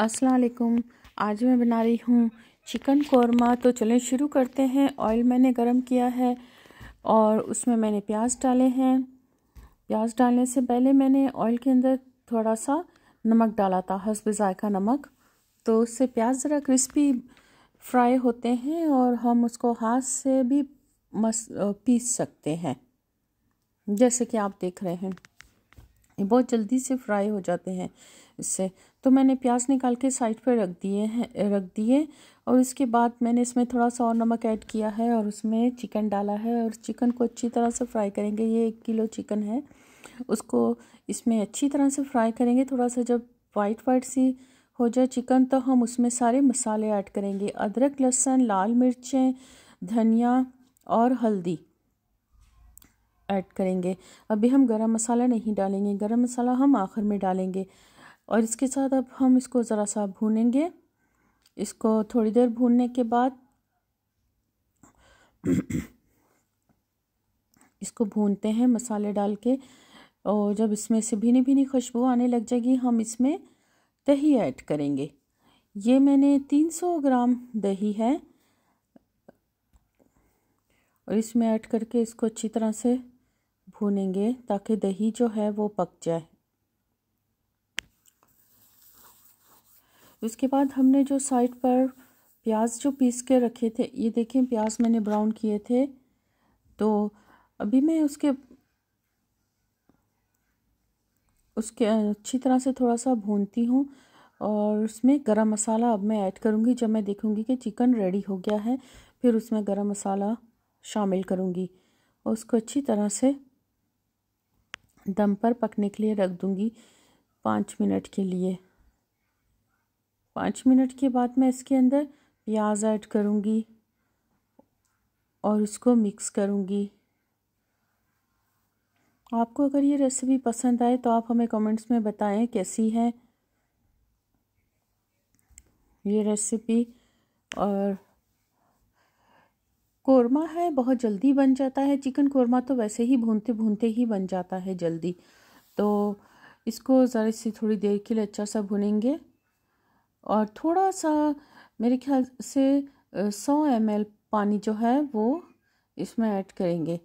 असलकुम आज मैं बना रही हूँ चिकन कौरमा तो चलें शुरू करते हैं ऑयल मैंने गरम किया है और उसमें मैंने प्याज डाले हैं प्याज डालने से पहले मैंने ऑयल के अंदर थोड़ा सा नमक डाला था हसब जायका नमक तो उससे प्याज ज़रा क्रिस्पी फ्राई होते हैं और हम उसको हाथ से भी मस पीस सकते हैं जैसे कि आप देख रहे हैं बहुत जल्दी से फ्राई हो जाते हैं इससे तो मैंने प्याज निकाल के साइड पर रख दिए हैं रख दिए और इसके बाद मैंने इसमें थोड़ा सा और नमक ऐड किया है और उसमें चिकन डाला है और चिकन को अच्छी तरह से फ्राई करेंगे ये एक किलो चिकन है उसको इसमें अच्छी तरह से फ्राई करेंगे थोड़ा सा जब वाइट वाइट सी हो जाए चिकन तो हम उसमें सारे मसाले ऐड करेंगे अदरक लहसुन लाल मिर्चें धनिया और हल्दी ऐड करेंगे अभी हम गरम मसाला नहीं डालेंगे गरम मसाला हम आखिर में डालेंगे और इसके साथ अब हम इसको ज़रा सा भूनेंगे इसको थोड़ी देर भूनने के बाद इसको भूनते हैं मसाले डाल के और जब इसमें से भीनी भीनी खुशबू आने लग जाएगी हम इसमें दही ऐड करेंगे ये मैंने तीन सौ ग्राम दही है और इसमें ऐड करके इसको अच्छी तरह से भूनेंगे ताकि दही जो है वो पक जाए उसके बाद हमने जो साइड पर प्याज जो पीस के रखे थे ये देखें प्याज मैंने ब्राउन किए थे तो अभी मैं उसके उसके अच्छी तरह से थोड़ा सा भूनती हूँ और उसमें गरम मसाला अब मैं ऐड करूँगी जब मैं देखूँगी कि चिकन रेडी हो गया है फिर उसमें गरम मसाला शामिल करूँगी और उसको अच्छी तरह से दम पर पकने के लिए रख दूँगी पाँच मिनट के लिए पाँच मिनट के बाद मैं इसके अंदर प्याज ऐड करूँगी और इसको मिक्स करूँगी आपको अगर ये रेसिपी पसंद आए तो आप हमें कमेंट्स में बताएं कैसी है ये रेसिपी और कोरमा है बहुत जल्दी बन जाता है चिकन कोरमा तो वैसे ही भूनते भूनते ही बन जाता है जल्दी तो इसको ज़रा से थोड़ी देर के लिए अच्छा सा भुनेंगे और थोड़ा सा मेरे ख्याल से सौ एम पानी जो है वो इसमें ऐड करेंगे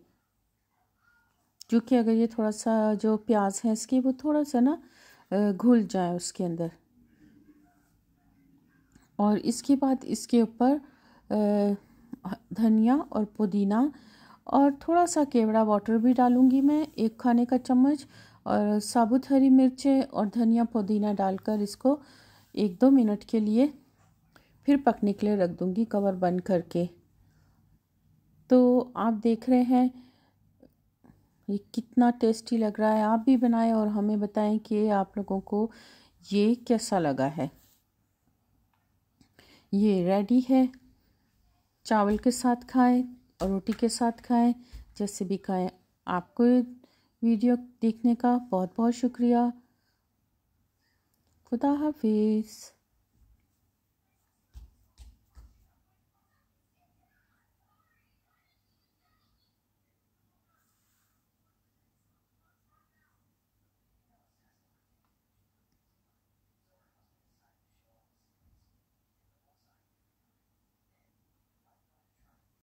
क्योंकि अगर ये थोड़ा सा जो प्याज है इसकी वो थोड़ा सा ना घुल जाए उसके अंदर और इसके बाद इसके ऊपर धनिया और पुदीना और थोड़ा सा केवड़ा वाटर भी डालूँगी मैं एक खाने का चम्मच और साबुत हरी मिर्चें और धनिया पुदीना डालकर इसको एक दो मिनट के लिए फिर पकने के लिए रख दूँगी कवर बंद करके तो आप देख रहे हैं ये कितना टेस्टी लग रहा है आप भी बनाएं और हमें बताएं कि आप लोगों को ये कैसा लगा है ये रेडी है चावल के साथ खाएं और रोटी के साथ खाएं जैसे भी खाएं आपको ये वीडियो देखने का बहुत बहुत शुक्रिया खुदा हाफिज़